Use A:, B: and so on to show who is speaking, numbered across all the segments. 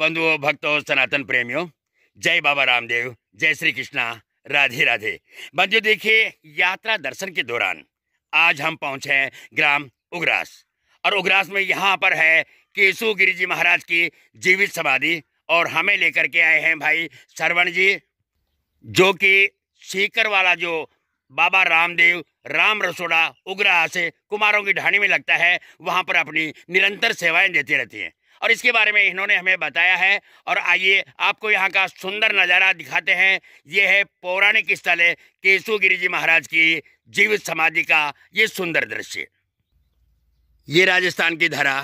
A: बंधुओं भक्तों सनातन प्रेमियों जय बाबा रामदेव जय श्री कृष्णा राधे राधे बंधु देखिए यात्रा दर्शन के दौरान आज हम पहुंचे हैं ग्राम उगरास और उगरास में यहाँ पर है केशु गिरी जी महाराज की जीवित समाधि और हमें लेकर के आए हैं भाई सरवण जी जो कि सीकर वाला जो बाबा रामदेव राम रसोड़ा उग्रास कुमारों की ढाणी में लगता है वहाँ पर अपनी निरंतर सेवाएं देती रहती हैं और इसके बारे में इन्होंने हमें बताया है और आइए आपको यहाँ का सुंदर नज़ारा दिखाते हैं ये है पौराणिक स्थल है केशु जी महाराज की जीवित समाधि का ये सुंदर दृश्य ये राजस्थान की धरा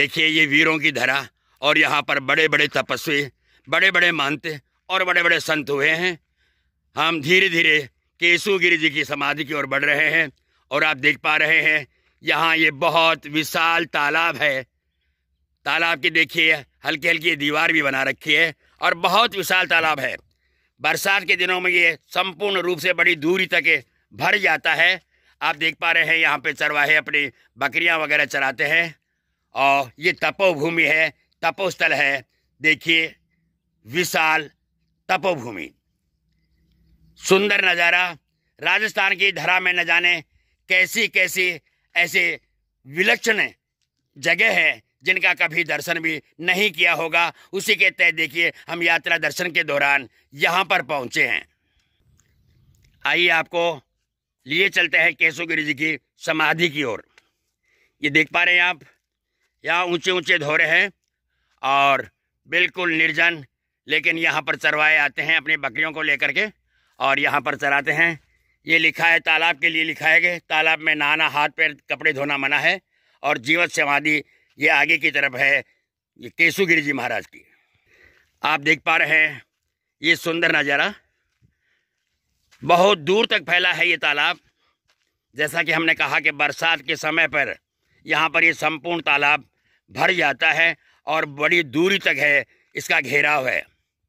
A: देखिए ये वीरों की धरा और यहाँ पर बड़े बड़े तपस्वी बड़े बड़े महंत और बड़े बड़े संत हुए हैं हम धीरे धीरे केशु जी की समाधि की ओर बढ़ रहे हैं और आप देख पा रहे हैं यहाँ ये बहुत विशाल तालाब है तालाब की देखिए हल्की हल्की दीवार भी बना रखी है और बहुत विशाल तालाब है बरसात के दिनों में ये संपूर्ण रूप से बड़ी दूरी तक भर जाता है आप देख पा रहे हैं यहाँ पे चरवाहे अपनी बकरियाँ वगैरह चराते हैं और ये तपोभूमि है तपोस्थल है देखिए विशाल तपोभूमि सुंदर नज़ारा राजस्थान की धरा में न जाने कैसी कैसी ऐसे विलक्षण जगह है जिनका कभी दर्शन भी नहीं किया होगा उसी के तय देखिए हम यात्रा दर्शन के दौरान यहाँ पर पहुँचे हैं आइए आपको लिए चलते हैं केशवगिरी जी की समाधि की ओर ये देख पा रहे हैं आप यहाँ ऊंचे ऊंचे धोरे हैं और बिल्कुल निर्जन लेकिन यहाँ पर चरवाए आते हैं अपनी बकरियों को लेकर के और यहाँ पर चराते हैं ये लिखा है तालाब के लिए लिखा है कि तालाब में नहाना हाथ पैर कपड़े धोना मना है और जीवत समाधि ये आगे की तरफ है ये केशुगिरी जी महाराज की आप देख पा रहे हैं ये सुंदर नज़ारा बहुत दूर तक फैला है ये तालाब जैसा कि हमने कहा कि बरसात के समय पर यहाँ पर ये संपूर्ण तालाब भर जाता है और बड़ी दूरी तक है इसका घेराव है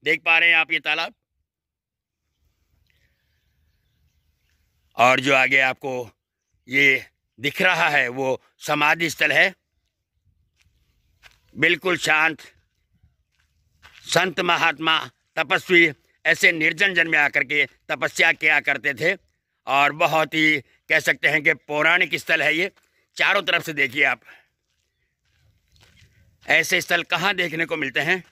A: देख पा रहे हैं आप ये तालाब और जो आगे आपको ये दिख रहा है वो समाधि स्थल है बिल्कुल शांत संत महात्मा तपस्वी ऐसे निर्जन जन में आकर के तपस्या किया करते थे और बहुत ही कह सकते हैं कि पौराणिक स्थल है ये चारों तरफ से देखिए आप ऐसे स्थल कहाँ देखने को मिलते हैं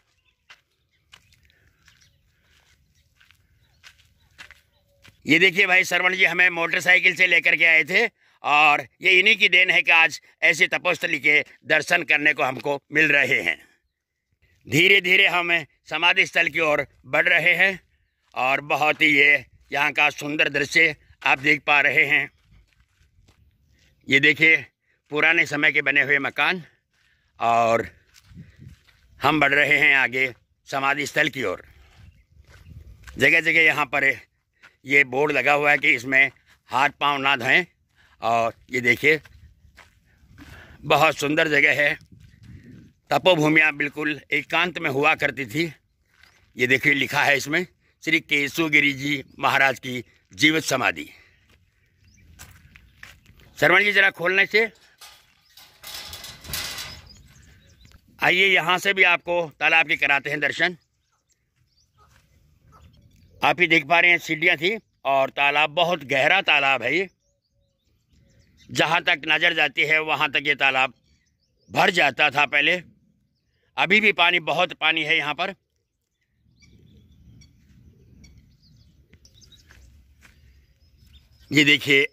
A: ये देखिए भाई सरवण जी हमें मोटरसाइकिल से लेकर के आए थे और ये इन्हीं की देन है कि आज ऐसे तपोस्थली के दर्शन करने को हमको मिल रहे हैं धीरे धीरे हम समाधि स्थल की ओर बढ़ रहे हैं और बहुत ही ये यहाँ का सुंदर दृश्य आप देख पा रहे हैं ये देखिए पुराने समय के बने हुए मकान और हम बढ़ रहे हैं आगे समाधि स्थल की ओर जगह जगह यहाँ पर ये बोर्ड लगा हुआ है कि इसमें हाथ पांव ना धोएं और ये देखिए बहुत सुंदर जगह है तपोभूमियाँ बिल्कुल एकांत में हुआ करती थी ये देखिए लिखा है इसमें श्री केशुगिरी जी महाराज की जीवित समाधि शर्मण जी जरा खोलने से आइए यहाँ से भी आपको तालाब के कराते हैं दर्शन आप ही देख पा रहे हैं सीढ़ियाँ थी और तालाब बहुत गहरा तालाब है ये जहाँ तक नज़र जाती है वहाँ तक ये तालाब भर जाता था पहले अभी भी पानी बहुत पानी है यहाँ पर ये देखिए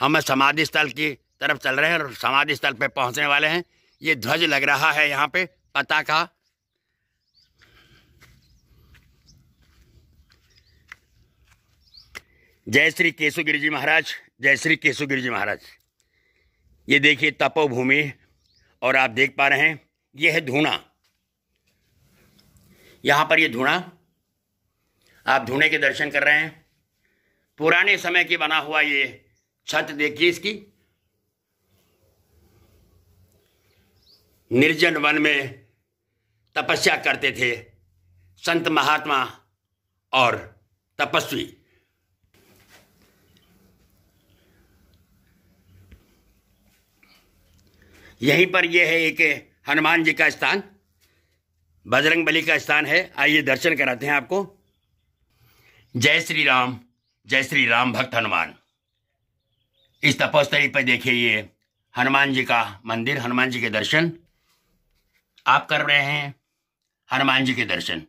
A: हम समाधि स्थल की तरफ चल रहे हैं और समाधि स्थल पे पहुंचने वाले हैं ये ध्वज लग रहा है यहाँ पे पता का जय श्री केशुगिरिजी महाराज जय श्री केशुगिरी जी महाराज ये देखिए तपोभूमि और आप देख पा रहे हैं यह है धूना यहाँ पर यह धूना आप धूने के दर्शन कर रहे हैं पुराने समय की बना हुआ ये छत देखिए इसकी निर्जन वन में तपस्या करते थे संत महात्मा और तपस्वी यहीं पर यह है एक हनुमान जी का स्थान बजरंग बली का स्थान है आइए दर्शन कराते हैं आपको जय श्री राम जय श्री राम भक्त हनुमान इस तपोस्तरी पर देखिए ये हनुमान जी का मंदिर हनुमान जी के दर्शन आप कर रहे हैं हनुमान जी के दर्शन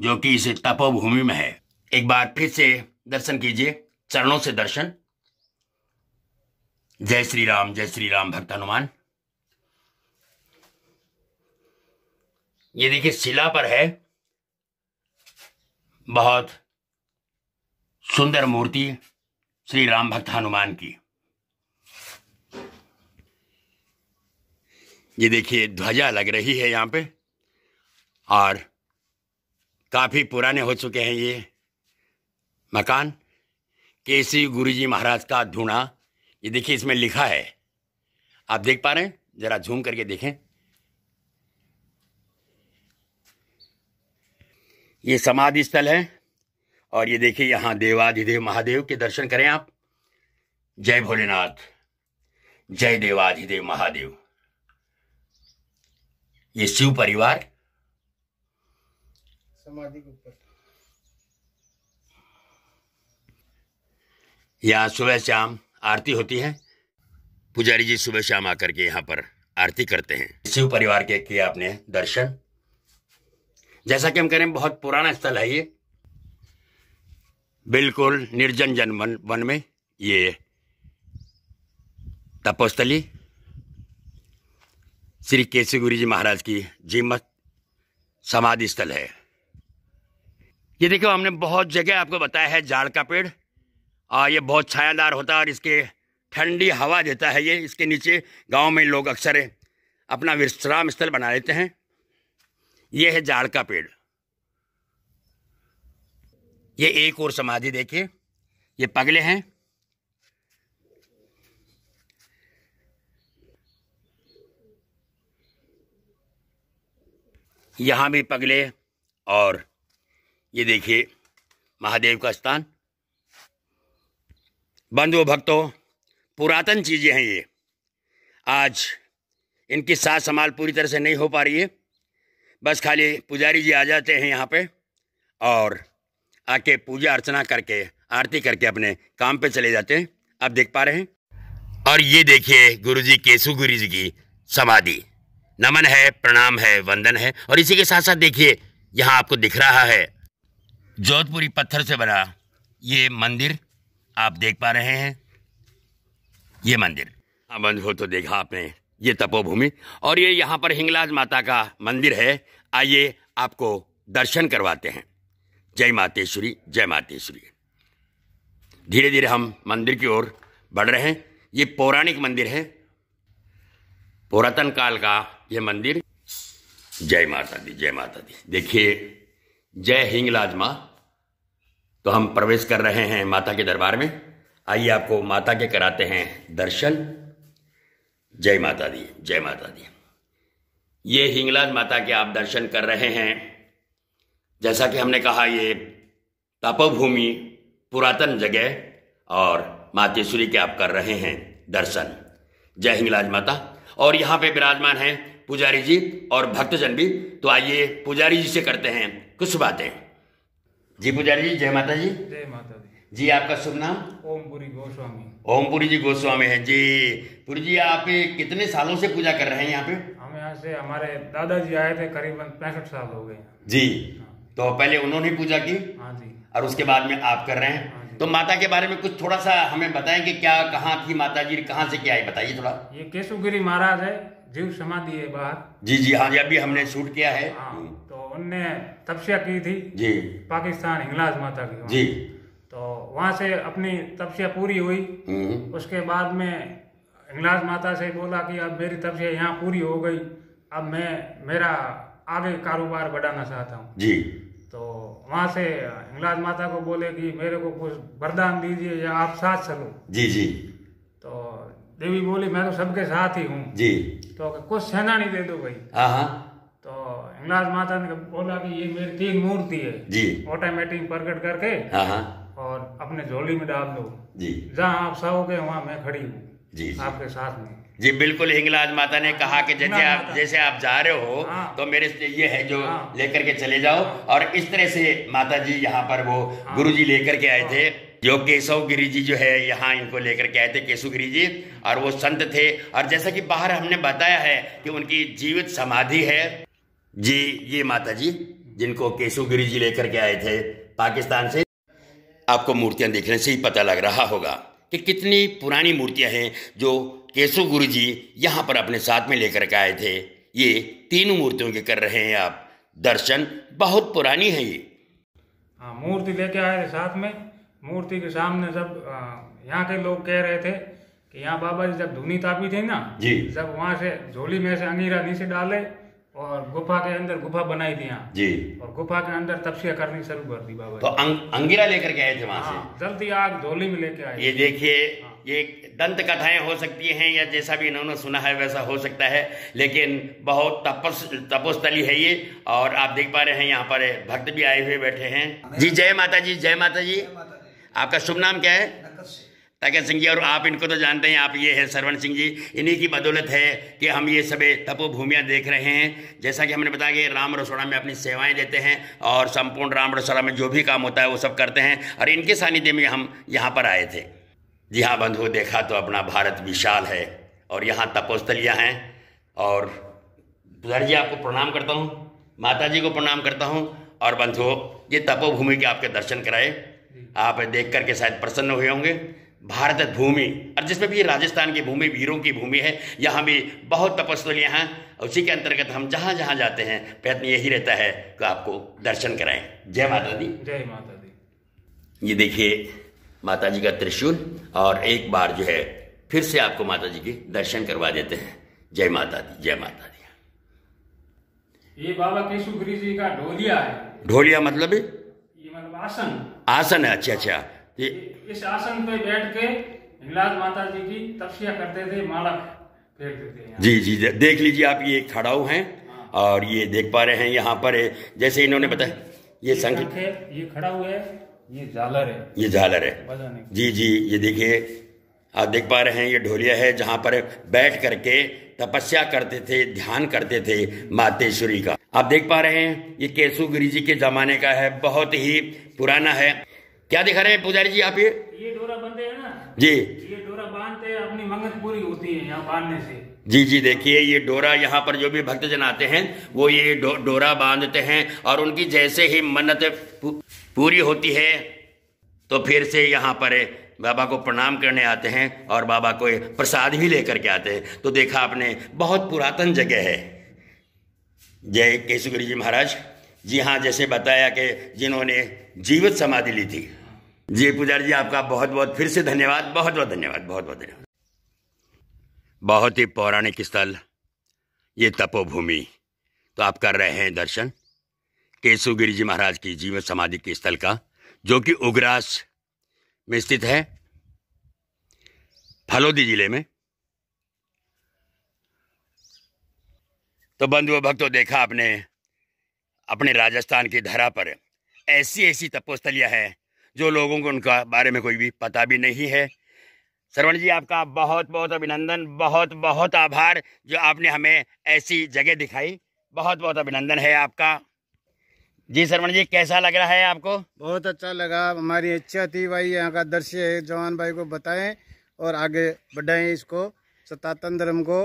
A: जो कि इस तपोभूमि में है एक बार फिर से दर्शन कीजिए चरणों से दर्शन जय श्री राम जय श्री राम भक्त हनुमान ये देखिए शिला पर है बहुत सुंदर मूर्ति श्री राम भक्त हनुमान की ये देखिए ध्वजा लग रही है यहाँ पे और काफ़ी पुराने हो चुके हैं ये मकान केसी गुरुजी महाराज का धुना ये देखिए इसमें लिखा है आप देख पा रहे हैं ज़रा झूम करके देखें ये समाधि स्थल है और ये देखिए यहां देवाधिदेव महादेव के दर्शन करें आप जय भोलेनाथ जय देवाधिदेव महादेव ये शिव परिवार
B: समाधि के ऊपर
A: यहां सुबह शाम आरती होती है पुजारी जी सुबह शाम आकर के यहां पर आरती करते हैं शिव परिवार के किए आपने दर्शन जैसा कि हम कह रहे हैं बहुत पुराना स्थल है ये बिल्कुल निर्जन जन वन वन में ये तपोस्थली श्री केसी गुरु जी महाराज की जीमत समाधि स्थल है ये देखो हमने बहुत जगह आपको बताया है जाड़ का पेड़ और ये बहुत छायादार होता है और इसके ठंडी हवा देता है ये इसके नीचे गांव में लोग अक्सर अपना विश्राम स्थल बना लेते हैं ये है जाड़ का पेड़ ये एक और समाधि देखिए ये पगले हैं यहां भी पगले और ये देखिए महादेव का स्थान बंधु भक्तों पुरातन चीज़ें हैं ये आज इनकी साज संभाल पूरी तरह से नहीं हो पा रही है बस खाली पुजारी जी आ जाते हैं यहाँ पे और आके पूजा अर्चना करके आरती करके अपने काम पे चले जाते हैं आप देख पा रहे हैं और ये देखिए गुरुजी केशु गुरु जी की समाधि नमन है प्रणाम है वंदन है और इसी के साथ साथ देखिए यहाँ आपको दिख रहा है जोधपुरी पत्थर से बना ये मंदिर आप देख पा रहे हैं ये मंदिर हाँ बंद हो तो देखा आपने ये तपोभूमि और ये यहाँ पर हिंगलाज माता का मंदिर है आइए आपको दर्शन करवाते हैं जय मातेश्वरी जय मातेश्वरी धीरे धीरे हम मंदिर की ओर बढ़ रहे हैं ये पौराणिक मंदिर है पुरातन काल का ये मंदिर जय माता दी जय माता दी देखिए जय हिंगलाज माँ तो हम प्रवेश कर रहे हैं माता के दरबार में आइए आपको माता के कराते हैं दर्शन जय माता दी जय माता दी ये हिंगलाज माता के आप दर्शन कर रहे हैं जैसा कि हमने कहा ये तपोभूमि पुरातन जगह और मातेश्वरी के आप कर रहे हैं दर्शन जय हिंगलाज माता और यहाँ पे विराजमान हैं पुजारी जी और भक्तजन भी तो आइए पुजारी जी से करते हैं कुछ बातें जी पुजारी जी जय माता जी
B: जय माता दी
A: जी आपका शुभ नाम
B: ओमपुरी गोस्वामी
A: ओमपुरी जी गोस्वामी है जी पुरी जी
B: आप कितने सालों से पूजा कर रहे हैं यहाँ पे हम यहाँ से हमारे दादाजी आए थे करीबन पैंसठ साल हो गए
A: जी हाँ। तो पहले उन्होंने पूजा की हाँ जी और उसके बाद में आप कर रहे हैं हाँ तो माता के बारे में कुछ थोड़ा सा हमें बताएं कि क्या कहाँ थी माता जी कहाँ से क्या है बताइए थोड़ा
B: ये गिरी महाराज है जीव समाधि है बाहर
A: जी जी हाँ जी अभी हमने शूट
B: किया है हाँ, तो उनने तपस्या की थी जी पाकिस्तान हिंगलाज माता की जी तो वहाँ से अपनी तपस्या पूरी हुई हम्म। उसके बाद में हिंगलाज माता से बोला कि अब मेरी तपस्या यहाँ पूरी हो गई अब मैं मेरा आगे कारोबार बढ़ाना चाहता हूँ जी तो वहाँ से हिंगलाज माता को बोले कि मेरे को कुछ वरदान दीजिए या आप साथ चलो जी जी तो देवी बोली मैं तो सबके साथ ही हूँ जी तो कुछ सेना नहीं दे दो भाई हाँ, हाँ। तो हिंगलाज माता ने बोला कि ये मेरी तीन मूर्ति है जी ऑटोमेटिक प्रकट करके हाँ, अपने झोली में डाल दो जी जहाँ आप सहोगे वहाँ मैं खड़ी हूँ जी, आपके साथ में
A: जी बिल्कुल हिंगलाज माता ने कहा कि जैसे आप जैसे आप जा रहे हो हाँ। तो मेरे से ये है जो हाँ। लेकर के चले जाओ हाँ। और इस तरह से माता जी यहाँ पर वो गुरु जी लेकर के आए थे जो केशव गिरी जी जो है यहाँ इनको लेकर के आए थे केशव गिरी जी और वो संत थे और जैसा कि बाहर हमने बताया है कि उनकी जीवित समाधि है जी ये माता जी जिनको केशव गिरी जी लेकर के आए थे पाकिस्तान से आपको मूर्तियाँ देखने से ही पता लग रहा होगा कि कितनी पुरानी मूर्तियाँ हैं जो केशव गुरु जी यहाँ पर अपने साथ में लेकर के आए थे ये तीनों मूर्तियों के कर रहे हैं आप दर्शन बहुत पुरानी है ये
B: हाँ मूर्ति लेके आए थे साथ में मूर्ति के सामने जब यहाँ के लोग कह रहे थे कि यहाँ बाबा जी जब धुनी तापी थे ना जी जब वहाँ से झोली में से अंगीरा नीचे डाले और गुफा के अंदर गुफा बनाई थी जी और गुफा के अंदर तपस्या करनी शुरू कर दी बाबा तो अंग,
A: अंगिरा लेकर के
B: आए थे वहां से हाँ, जल्दी आग धोली में लेके आए
A: ये देखिए हाँ। ये दंत कथाएं हो सकती हैं या जैसा भी इन्होंने सुना है वैसा हो सकता है लेकिन बहुत तपस तपोस्थली है ये और आप देख पा रहे हैं यहाँ पर भक्त भी आए हुए बैठे हैं जी जय माता जी जय माता जी आपका शुभ नाम क्या है साकेत सिंह जी और आप इनको तो जानते हैं आप ये है सरवण सिंह जी इन्हीं की बदौलत है कि हम ये सभी तपोभूमियाँ देख रहे हैं जैसा कि हमने बताया कि राम रसोड़ा में अपनी सेवाएं देते हैं और संपूर्ण राम रसोड़ा में जो भी काम होता है वो सब करते हैं और इनके सानिध्य में हम यहाँ पर आए थे जी हाँ बंधु देखा तो अपना भारत विशाल है और यहाँ तपोस्थलियाँ हैं और सर जी आपको प्रणाम करता हूँ माता जी को प्रणाम करता हूँ और बंधुओं ये तपोभूमि के आपके दर्शन कराए आप देख करके शायद प्रसन्न हुए होंगे भारत भूमि और जिसमें भी राजस्थान की भूमि वीरों की भूमि है यहाँ भी बहुत तपस्वलियाँ हैं उसी के अंतर्गत हम जहाँ जहाँ जाते हैं प्रयत्न यही रहता है कि आपको दर्शन कराएं जय माता दी
B: जय माता दी ये देखिए
A: माता जी का त्रिशूल और एक बार जो है फिर से आपको माता जी के दर्शन करवा देते हैं जय माता दी जय माता दी
B: ये बाबा केशुगिरी जी का ढोलिया है
A: ढोलिया मतलब ये
B: मतलब आसन
A: आसन है अच्छा अच्छा ये
B: इस आसन पे बैठ के हिंगलाज माता जी की तपस्या करते थे माला फेरते
A: थे जी जी देख लीजिए आप ये खड़ाऊ हैं हाँ। और ये देख पा रहे हैं यहाँ पर जैसे इन्होंने बताया ये संगीत
B: है ये खड़ा हुआ है ये झालर है ये झालर है
A: जी जी ये देखिए आप देख पा रहे हैं ये ढोलिया है जहाँ पर बैठ करके तपस्या करते थे ध्यान करते थे मातेश्वरी का आप देख पा रहे हैं ये केशु गिरी जी के जमाने का है बहुत ही पुराना है क्या दिखा रहे हैं पुजारी जी आप ये
B: ये डोरा बनते हैं ना जी ये डोरा बांधते हैं अपनी मंगत पूरी होती है यहाँ बांधने से
A: जी जी देखिए ये डोरा यहाँ पर जो भी भक्तजन आते हैं वो ये डोरा डोरा बांधते हैं और उनकी जैसे ही मन्नत पूरी होती है तो फिर से यहाँ पर बाबा को प्रणाम करने आते हैं और बाबा को प्रसाद भी लेकर के आते हैं तो देखा आपने बहुत पुरातन जगह है जय केशुगिरी जी महाराज जी हाँ जैसे बताया कि जिन्होंने जीवित समाधि ली थी जी पुजारी जी आपका बहुत बहुत फिर से धन्यवाद बहुत बहुत धन्यवाद बहुत बहुत धन्यवाद बहुत ही पौराणिक स्थल ये तपोभूमि तो आप कर रहे हैं दर्शन केसुगिरी जी महाराज की जीवित समाधि के स्थल का जो कि उगरास में स्थित है फलोदी जिले में तो बंधुओं भक्तों देखा आपने अपने राजस्थान की धरा पर ऐसी ऐसी तपोस्थलियाँ हैं जो लोगों को उनका बारे में कोई भी पता भी नहीं है श्रवण जी आपका बहुत बहुत अभिनंदन बहुत बहुत आभार जो आपने हमें ऐसी जगह दिखाई बहुत बहुत अभिनंदन है आपका
B: जी श्रवण जी कैसा लग रहा है आपको बहुत अच्छा लगा हमारी इच्छा थी भाई यहाँ का दृश्य जवान भाई को बताएं और आगे बढ़ाएं इसको सतातन धर्म को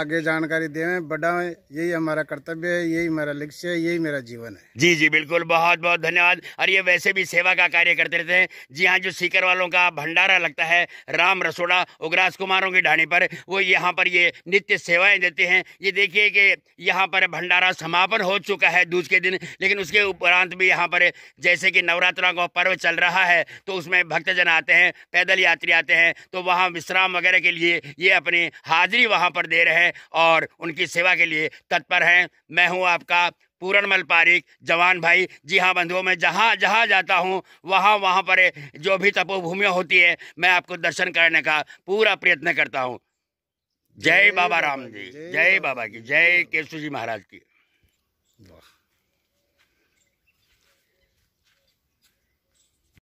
B: आगे जानकारी देवें बढ़ाएं यही हमारा कर्तव्य है यही मेरा लक्ष्य है यही मेरा जीवन है
A: जी जी बिल्कुल बहुत बहुत धन्यवाद और ये वैसे भी सेवा का कार्य करते रहते हैं जी हाँ जो सीकर वालों का भंडारा लगता है राम रसोड़ा उगराज कुमारों की ढाणी पर वो यहाँ पर ये नित्य सेवाएं देते हैं ये देखिए कि यहाँ पर भंडारा समापन हो चुका है दूज के दिन लेकिन उसके उपरांत भी यहाँ पर जैसे कि नवरात्रा का पर्व चल रहा है तो उसमें भक्तजन आते हैं पैदल यात्री आते हैं तो वहाँ विश्राम वगैरह के लिए ये अपनी हाजिरी वहाँ पर दे रहे हैं है और उनकी सेवा के लिए तत्पर हैं मैं हूं आपका पूरनमल पारिक जवान भाई जी हाँ बंधुओं में जहाँ जहाँ जाता हूँ वहाँ वहाँ पर जो भी तपोभूमि होती है मैं आपको दर्शन करने का पूरा प्रयत्न करता हूँ
B: जय बाबा राम जी जय
A: बाबा की जय केशव जी महाराज की